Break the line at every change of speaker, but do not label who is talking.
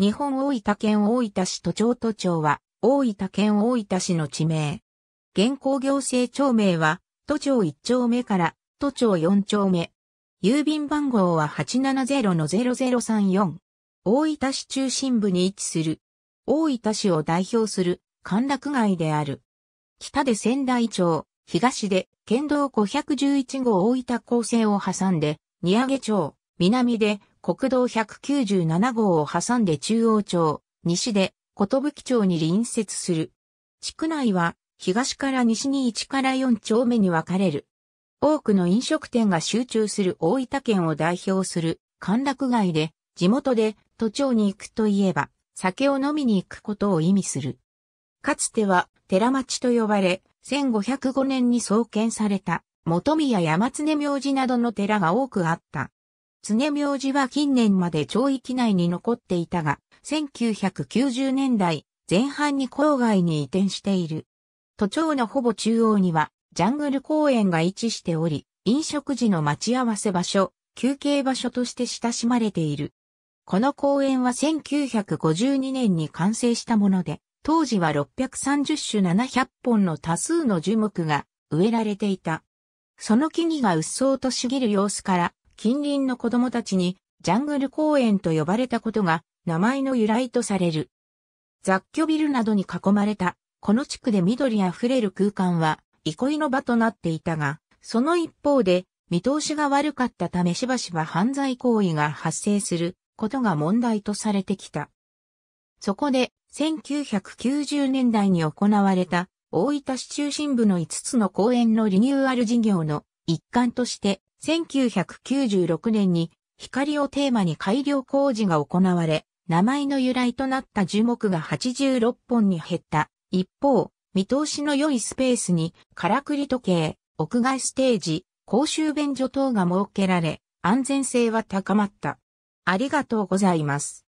日本大分県大分市都庁都庁は、大分県大分市の地名。現行行政庁名は、都庁1丁目から都庁4丁目。郵便番号は870-0034。大分市中心部に位置する。大分市を代表する歓楽街である。北で仙台町、東で県道511号大分構成を挟んで、荷上町、南で国道197号を挟んで中央町、西で、ことぶき町に隣接する。地区内は、東から西に1から4丁目に分かれる。多くの飲食店が集中する大分県を代表する歓楽街で、地元で都庁に行くといえば、酒を飲みに行くことを意味する。かつては、寺町と呼ばれ、1505年に創建された、元宮山常明寺などの寺が多くあった。常名字は近年まで町域内に残っていたが、1990年代前半に郊外に移転している。都庁のほぼ中央には、ジャングル公園が位置しており、飲食時の待ち合わせ場所、休憩場所として親しまれている。この公園は1952年に完成したもので、当時は630種700本の多数の樹木が植えられていた。その木々が鬱蒼と茂る様子から、近隣の子供たちにジャングル公園と呼ばれたことが名前の由来とされる。雑居ビルなどに囲まれた、この地区で緑あふれる空間は憩いの場となっていたが、その一方で見通しが悪かったためしばしば犯罪行為が発生することが問題とされてきた。そこで1990年代に行われた大分市中心部の5つの公園のリニューアル事業の一環として1996年に光をテーマに改良工事が行われ、名前の由来となった樹木が86本に減った。一方、見通しの良いスペースに、からくり時計、屋外ステージ、公衆便所等が設けられ、安全性は高まった。ありがとうございます。